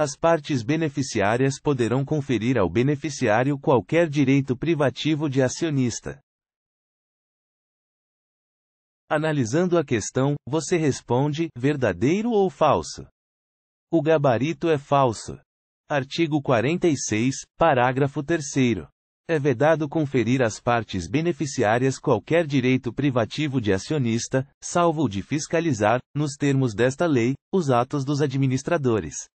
As partes beneficiárias poderão conferir ao beneficiário qualquer direito privativo de acionista. Analisando a questão, você responde: verdadeiro ou falso? O gabarito é falso. Artigo 46, parágrafo 3. É vedado conferir às partes beneficiárias qualquer direito privativo de acionista, salvo o de fiscalizar, nos termos desta lei, os atos dos administradores.